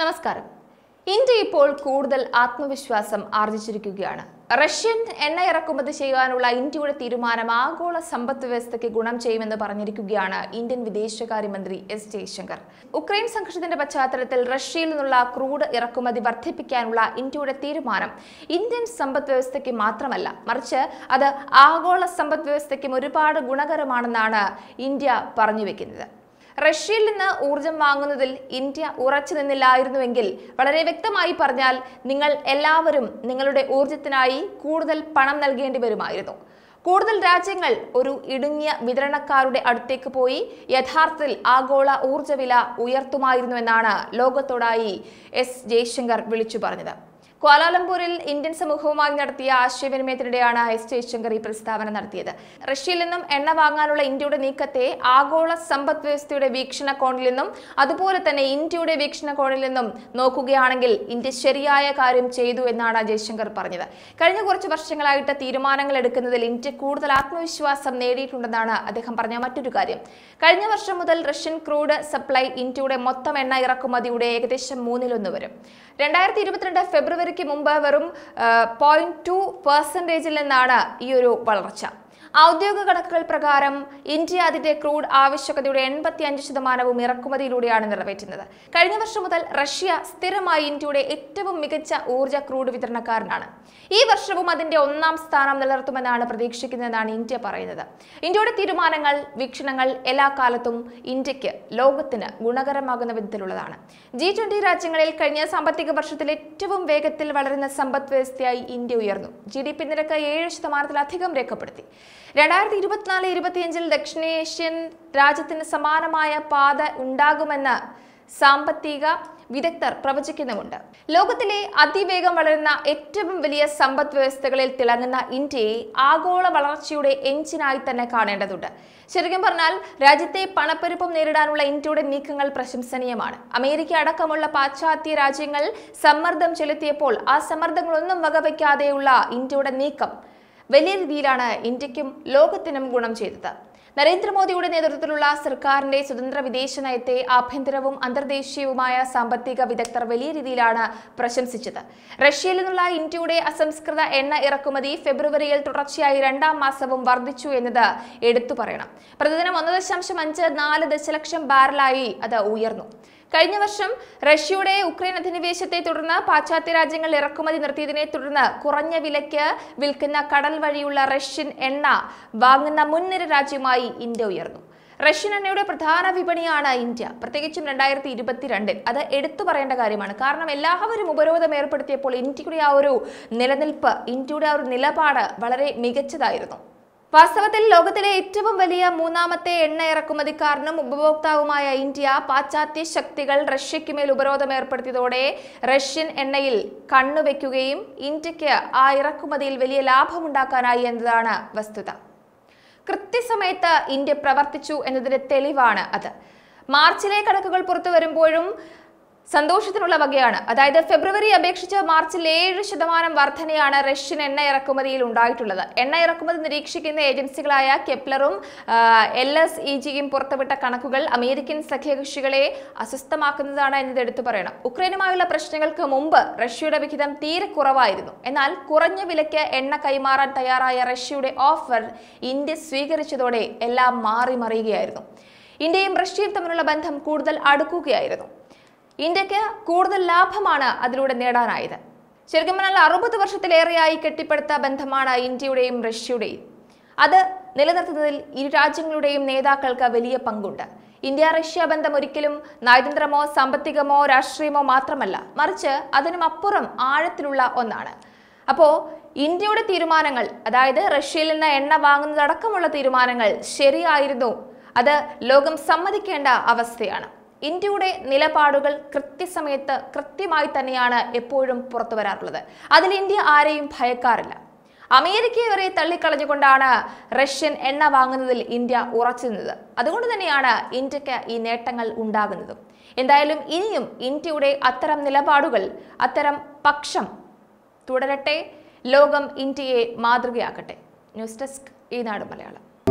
നമസ്കാരം ഇന്ത്യ ഇപ്പോൾ കൂടുതൽ ആത്മവിശ്വാസം ആർജിച്ചിരിക്കുകയാണ് റഷ്യൻ എണ്ണ ഇറക്കുമതി ചെയ്യാനുള്ള ഇന്ത്യയുടെ തീരുമാനം ആഗോള സമ്പദ് വ്യവസ്ഥയ്ക്ക് ഗുണം ചെയ്യുമെന്ന് പറഞ്ഞിരിക്കുകയാണ് ഇന്ത്യൻ വിദേശകാര്യമന്ത്രി എസ് ജയശങ്കർ ഉക്രൈൻ സംഘർഷത്തിന്റെ പശ്ചാത്തലത്തിൽ റഷ്യയിൽ നിന്നുള്ള ക്രൂഡ് ഇറക്കുമതി വർദ്ധിപ്പിക്കാനുള്ള ഇന്ത്യയുടെ തീരുമാനം ഇന്ത്യൻ സമ്പദ് വ്യവസ്ഥയ്ക്ക് മാത്രമല്ല മറിച്ച് അത് ആഗോള സമ്പദ് വ്യവസ്ഥയ്ക്കും ഒരുപാട് ഗുണകരമാണെന്നാണ് ഇന്ത്യ പറഞ്ഞു വെക്കുന്നത് റഷ്യയിൽ നിന്ന് ഊർജം വാങ്ങുന്നതിൽ ഇന്ത്യ ഉറച്ചു നിന്നില്ലായിരുന്നുവെങ്കിൽ വളരെ വ്യക്തമായി പറഞ്ഞാൽ നിങ്ങൾ എല്ലാവരും നിങ്ങളുടെ ഊർജത്തിനായി കൂടുതൽ പണം നൽകേണ്ടി വരുമായിരുന്നു കൂടുതൽ രാജ്യങ്ങൾ ഒരു ഇടുങ്ങിയ വിതരണക്കാരുടെ അടുത്തേക്ക് പോയി യഥാർത്ഥത്തിൽ ആഗോള ഊർജ്ജവില വില ഉയർത്തുമായിരുന്നുവെന്നാണ് ലോകത്തോടായി എസ് ജയശങ്കർ വിളിച്ചു പറഞ്ഞത് ക്വാലാലംപൂരിൽ ഇന്ത്യൻ സമൂഹവുമായി നടത്തിയ ആശയവിനിമയത്തിനിടെയാണ് എസ് ജയശങ്കർ ഈ പ്രസ്താവന നടത്തിയത് റഷ്യയിൽ നിന്നും എണ്ണ വാങ്ങാനുള്ള ഇന്ത്യയുടെ നീക്കത്തെ ആഗോള സമ്പദ് വ്യവസ്ഥയുടെ വീക്ഷണകോണിൽ നിന്നും അതുപോലെ തന്നെ ഇന്ത്യയുടെ വീക്ഷണകോണിൽ നിന്നും നോക്കുകയാണെങ്കിൽ ഇന്ത്യ ശരിയായ കാര്യം ചെയ്തു എന്നാണ് ജയശങ്കർ പറഞ്ഞത് കഴിഞ്ഞ കുറച്ച് വർഷങ്ങളായിട്ട് തീരുമാനങ്ങൾ എടുക്കുന്നതിൽ ഇന്ത്യ കൂടുതൽ ആത്മവിശ്വാസം നേടിയിട്ടുണ്ടെന്നാണ് അദ്ദേഹം പറഞ്ഞ മറ്റൊരു കാര്യം കഴിഞ്ഞ വർഷം മുതൽ റഷ്യൻ ക്രൂഡ് സപ്ലൈ ഇന്ത്യയുടെ മൊത്തം എണ്ണ ഇറക്കുമതിയുടെ ഏകദേശം മൂന്നിലൊന്ന് വരും രണ്ടായിരത്തി ഇരുപത്തിരണ്ട് ഫെബ്രുവരി സർജറിക്ക് മുമ്പ് വെറും പോയിന്റ് ടു പെർസെൻറ്റേജിൽ നിന്നാണ് ഈ ഒരു വളർച്ച ഔദ്യോഗിക കണക്കുകൾ പ്രകാരം ഇന്ത്യ അതിന്റെ ക്രൂഡ് ആവശ്യകതയുടെ എൺപത്തി അഞ്ച് ശതമാനവും ഇറക്കുമതിയിലൂടെയാണ് നിറവേറ്റുന്നത് കഴിഞ്ഞ വർഷം മുതൽ റഷ്യ സ്ഥിരമായി ഇന്ത്യയുടെ ഏറ്റവും മികച്ച ഊർജ്ജ ക്രൂഡ് വിതരണക്കാരനാണ് ഈ വർഷവും അതിന്റെ ഒന്നാം സ്ഥാനം നിലനിർത്തുമെന്നാണ് പ്രതീക്ഷിക്കുന്നതെന്നാണ് ഇന്ത്യ പറയുന്നത് ഇന്ത്യയുടെ തീരുമാനങ്ങൾ വീക്ഷണങ്ങൾ എല്ലാ കാലത്തും ഇന്ത്യക്ക് ലോകത്തിന് ഗുണകരമാകുന്ന വിധത്തിലുള്ളതാണ് ജി ട്വന്റി രാജ്യങ്ങളിൽ കഴിഞ്ഞ സാമ്പത്തിക വർഷത്തിൽ ഏറ്റവും വേഗത്തിൽ വളരുന്ന സമ്പദ് വ്യവസ്ഥയായി ഇന്ത്യ ഉയർന്നു ജി ഡി പി നിരക്ക് ഏഴ് ശതമാനത്തിലധികം രേഖപ്പെടുത്തി രണ്ടായിരത്തി ഇരുപത്തിനാല് ഇരുപത്തിയഞ്ചിൽ ദക്ഷിണേഷ്യൻ രാജ്യത്തിന് സമാനമായ പാത ഉണ്ടാകുമെന്ന് സാമ്പത്തിക വിദഗ്ധർ പ്രവചിക്കുന്നുമുണ്ട് ലോകത്തിലെ അതിവേഗം വളരുന്ന ഏറ്റവും വലിയ സമ്പദ് വ്യവസ്ഥകളിൽ തിളങ്ങുന്ന ഇന്ത്യയെ ആഗോള വളർച്ചയുടെ എഞ്ചിനായി തന്നെ കാണേണ്ടതുണ്ട് ശരിക്കും പറഞ്ഞാൽ രാജ്യത്തെ പണപ്പെരുപ്പം നേരിടാനുള്ള ഇന്ത്യയുടെ നീക്കങ്ങൾ പ്രശംസനീയമാണ് അമേരിക്ക അടക്കമുള്ള പാശ്ചാത്യ രാജ്യങ്ങൾ സമ്മർദ്ദം ചെലുത്തിയപ്പോൾ ആ സമ്മർദ്ദങ്ങളൊന്നും വകവയ്ക്കാതെയുള്ള ഇന്ത്യയുടെ നീക്കം വലിയ രീതിയിലാണ് ഇന്ത്യക്കും ലോകത്തിനും ഗുണം ചെയ്തത് നരേന്ദ്രമോദിയുടെ നേതൃത്വത്തിലുള്ള സർക്കാരിന്റെ സ്വതന്ത്ര വിദേശ നയത്തെ ആഭ്യന്തരവും അന്തർദേശീയവുമായ സാമ്പത്തിക വിദഗ്ധർ വലിയ രീതിയിലാണ് പ്രശംസിച്ചത് റഷ്യയിൽ നിന്നുള്ള ഇന്ത്യയുടെ അസംസ്കൃത എണ്ണ ഇറക്കുമതി ഫെബ്രുവരിയിൽ തുടർച്ചയായി രണ്ടാം മാസവും വർദ്ധിച്ചു എന്നത് എടുത്തു പറയണം പ്രതിദിനം ഒന്ന് ദശാംശം അഞ്ച് നാല് ദശലക്ഷം ബാരലായി അത് ഉയർന്നു കഴിഞ്ഞ വർഷം റഷ്യയുടെ ഉക്രൈൻ അധിനിവേശത്തെ തുടർന്ന് പാശ്ചാത്യ രാജ്യങ്ങൾ ഇറക്കുമതി നിർത്തിയതിനെ തുടർന്ന് കുറഞ്ഞ വിലയ്ക്ക് വിൽക്കുന്ന കടൽ വഴിയുള്ള റഷ്യൻ എണ്ണ വാങ്ങുന്ന മുൻനിര രാജ്യമായി ഇന്ത്യ ഉയർന്നു റഷ്യൻ എണ്ണയുടെ പ്രധാന വിപണിയാണ് ഇന്ത്യ പ്രത്യേകിച്ചും രണ്ടായിരത്തി ഇരുപത്തിരണ്ടിൽ അത് എടുത്തു പറയേണ്ട കാര്യമാണ് കാരണം എല്ലാവരും ഉപരോധം ഏർപ്പെടുത്തിയപ്പോൾ ഇന്ത്യയുടെ ആ ഒരു നിലനിൽപ്പ് ഇന്ത്യയുടെ ആ ഒരു നിലപാട് വളരെ മികച്ചതായിരുന്നു വാസ്തവത്തിൽ ലോകത്തിലെ ഏറ്റവും വലിയ മൂന്നാമത്തെ എണ്ണ ഇറക്കുമതിക്കാരനും ഉപഭോക്താവുമായ ഇന്ത്യ പാശ്ചാത്യ ശക്തികൾ റഷ്യയ്ക്കുമേൽ ഉപരോധം ഏർപ്പെടുത്തിയതോടെ റഷ്യൻ എണ്ണയിൽ കണ്ണുവെക്കുകയും ഇന്ത്യക്ക് ആ ഇറക്കുമതിയിൽ വലിയ ലാഭമുണ്ടാക്കാനായി എന്നതാണ് വസ്തുത കൃത്യസമയത്ത് ഇന്ത്യ പ്രവർത്തിച്ചു എന്നതിന്റെ തെളിവാണ് അത് മാർച്ചിലെ കണക്കുകൾ പുറത്തു വരുമ്പോഴും സന്തോഷത്തിനുള്ള വകയാണ് അതായത് ഫെബ്രുവരി അപേക്ഷിച്ച് മാർച്ചിൽ ഏഴ് ശതമാനം വർധനയാണ് റഷ്യൻ എണ്ണ ഇറക്കുമതിയിൽ ഉണ്ടായിട്ടുള്ളത് എണ്ണ ഇറക്കുമതി നിരീക്ഷിക്കുന്ന ഏജൻസികളായ കെപ്ലറും എൽ എസ് ഇ ജിയും പുറത്തുവിട്ട കണക്കുകൾ അമേരിക്കൻ സഖ്യകക്ഷികളെ അസ്വസ്ഥമാക്കുന്നതാണ് എന്നത് എടുത്തു പറയണം ഉക്രൈനുമായുള്ള പ്രശ്നങ്ങൾക്ക് മുമ്പ് റഷ്യയുടെ വിഹിതം തീരെ കുറവായിരുന്നു എന്നാൽ കുറഞ്ഞ വിലയ്ക്ക് എണ്ണ കൈമാറാൻ തയ്യാറായ റഷ്യയുടെ ഓഫർ ഇന്ത്യ സ്വീകരിച്ചതോടെ എല്ലാം മാറി മറിയുകയായിരുന്നു ഇന്ത്യയും റഷ്യയും തമ്മിലുള്ള ബന്ധം കൂടുതൽ അടുക്കുകയായിരുന്നു ഇന്ത്യക്ക് കൂടുതൽ ലാഭമാണ് അതിലൂടെ നേടാനായത് ശരിക്കും പറഞ്ഞാൽ അറുപത് വർഷത്തിലേറെയായി കെട്ടിപ്പടുത്ത ബന്ധമാണ് ഇന്ത്യയുടെയും റഷ്യയുടെയും അത് നിലനിർത്തുന്നതിൽ ഇരു രാജ്യങ്ങളുടെയും നേതാക്കൾക്ക് വലിയ പങ്കുണ്ട് ഇന്ത്യ റഷ്യ ബന്ധം ഒരിക്കലും നയതന്ത്രമോ സാമ്പത്തികമോ രാഷ്ട്രീയമോ മാത്രമല്ല മറിച്ച് അതിനും അപ്പുറം ആഴത്തിലുള്ള ഒന്നാണ് അപ്പോൾ ഇന്ത്യയുടെ തീരുമാനങ്ങൾ അതായത് റഷ്യയിൽ നിന്ന് എണ്ണ വാങ്ങുന്നതടക്കമുള്ള തീരുമാനങ്ങൾ ശരിയായിരുന്നു അത് ലോകം സമ്മതിക്കേണ്ട അവസ്ഥയാണ് ഇന്ത്യയുടെ നിലപാടുകൾ കൃത്യസമയത്ത് കൃത്യമായി തന്നെയാണ് എപ്പോഴും പുറത്തു വരാറുള്ളത് അതിൽ ഇന്ത്യ ആരെയും ഭയക്കാറില്ല അമേരിക്കയെ വരെ തള്ളിക്കളഞ്ഞുകൊണ്ടാണ് റഷ്യൻ എണ്ണ വാങ്ങുന്നതിൽ ഇന്ത്യ ഉറച്ചു നിന്നത് അതുകൊണ്ട് തന്നെയാണ് ഇന്ത്യക്ക് ഈ നേട്ടങ്ങൾ ഉണ്ടാകുന്നതും എന്തായാലും ഇനിയും ഇന്ത്യയുടെ അത്തരം നിലപാടുകൾ അത്തരം പക്ഷം തുടരട്ടെ ലോകം ഇന്ത്യയെ മാതൃകയാക്കട്ടെ ന്യൂസ് ഡെസ്ക് ഈനാട് മലയാളം